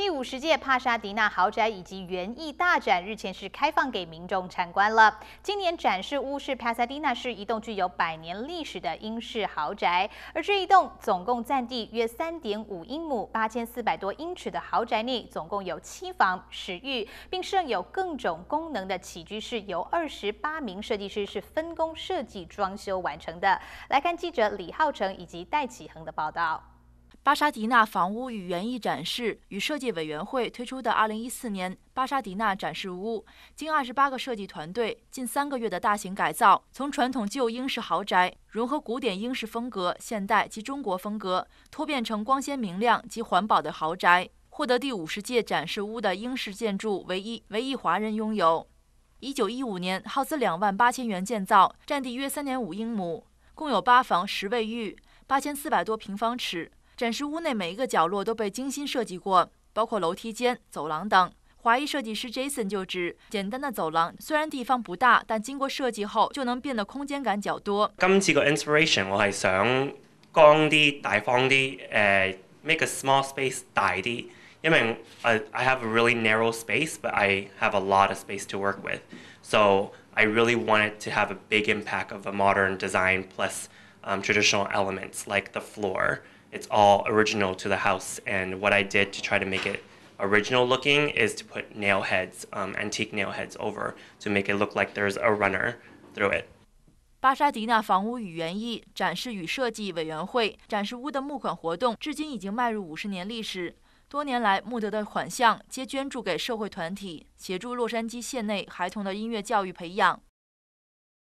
第五十届帕沙迪纳豪宅以及园艺大展日前是开放给民众参观了。今年展示屋是帕萨迪纳市一栋具有百年历史的英式豪宅，而这一栋总共占地约三点五英亩、八千四百多英尺的豪宅内，总共有七房十浴，并设有各种功能的起居室，由二十八名设计师是分工设计装修完成的。来看记者李浩成以及戴启恒的报道。巴沙迪纳房屋与园艺展示与设计委员会推出的2014年巴沙迪纳展示屋，经二十八个设计团队近三个月的大型改造，从传统旧英式豪宅融合古典英式风格、现代及中国风格，突变成光鲜明亮及环保的豪宅，获得第五十届展示屋的英式建筑唯一唯一华人拥有。1915年，耗资2万8千元建造，占地约3.5英亩，共有八房十卫浴，8400多平方尺。展示屋内每一个角落都被精心设计过，包括楼梯间、走廊等。华裔设计师 Jason 就指，简单的走廊虽然地方不大，但经过设计后就能变得空间感较多。今次个 inspiration 我系想光啲、大方啲，诶，make a small space 大啲。因为 I have a really narrow space，but I have a lot of space to work with，so I really wanted to have a big impact of a modern design plus um, traditional elements like the floor。it's all original to the house. And what I did to try to make it original looking is to put nail heads, antique nail heads over to make it look like there's a runner through it. 巴沙迪纳房屋与园艺展示与设计委员会展示屋的募款活动，至今已经迈入五十年历史。多年来募得的款项皆捐助给社会团体，协助洛杉矶县内孩童的音乐教育培养。